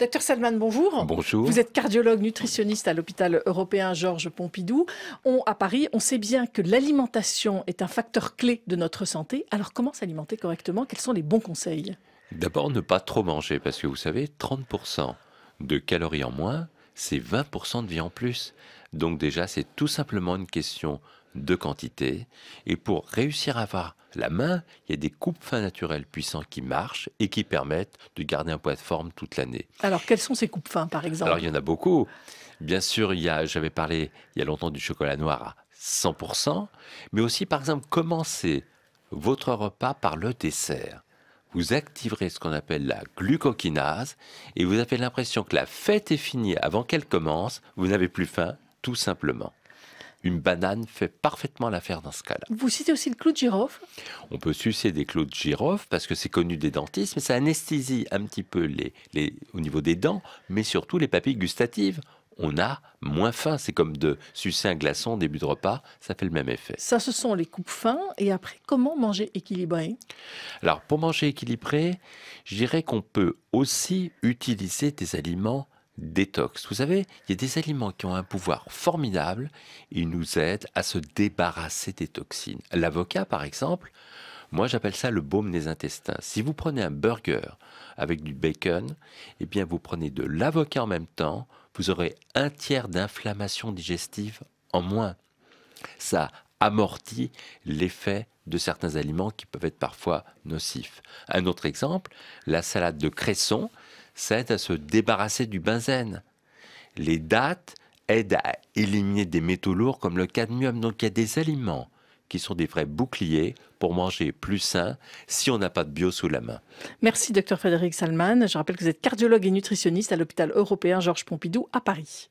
Docteur Salman, bonjour. Bonjour. Vous êtes cardiologue nutritionniste à l'hôpital européen Georges Pompidou. à Paris, on sait bien que l'alimentation est un facteur clé de notre santé. Alors comment s'alimenter correctement Quels sont les bons conseils D'abord, ne pas trop manger, parce que vous savez, 30% de calories en moins, c'est 20% de vie en plus. Donc déjà, c'est tout simplement une question de quantité. Et pour réussir à avoir la main, il y a des coupes fins naturelles puissants qui marchent et qui permettent de garder un poids de forme toute l'année. Alors, quelles sont ces coupes fins, par exemple Alors, il y en a beaucoup. Bien sûr, j'avais parlé il y a longtemps du chocolat noir à 100%, mais aussi, par exemple, commencer votre repas par le dessert. Vous activerez ce qu'on appelle la glucokinase et vous avez l'impression que la fête est finie avant qu'elle commence. Vous n'avez plus faim, tout simplement. Une banane fait parfaitement l'affaire dans ce cas-là. Vous citez aussi le clou de girofle On peut sucer des clous de girofle parce que c'est connu des dentistes, mais ça anesthésie un petit peu les, au niveau des dents, mais surtout les papilles gustatives on a moins faim. C'est comme de sucer un glaçon au début de repas, ça fait le même effet. Ça, ce sont les coupes fins. Et après, comment manger équilibré Alors, pour manger équilibré, je dirais qu'on peut aussi utiliser des aliments détox. Vous savez, il y a des aliments qui ont un pouvoir formidable. Ils nous aident à se débarrasser des toxines. L'avocat, par exemple, moi j'appelle ça le baume des intestins. Si vous prenez un burger avec du bacon, eh bien vous prenez de l'avocat en même temps, vous aurez un tiers d'inflammation digestive en moins. Ça amortit l'effet de certains aliments qui peuvent être parfois nocifs. Un autre exemple, la salade de cresson, ça aide à se débarrasser du benzène. Les dattes aident à éliminer des métaux lourds comme le cadmium. Donc il y a des aliments qui sont des vrais boucliers pour manger plus sain si on n'a pas de bio sous la main. Merci docteur Frédéric Salman. Je rappelle que vous êtes cardiologue et nutritionniste à l'hôpital européen Georges Pompidou à Paris.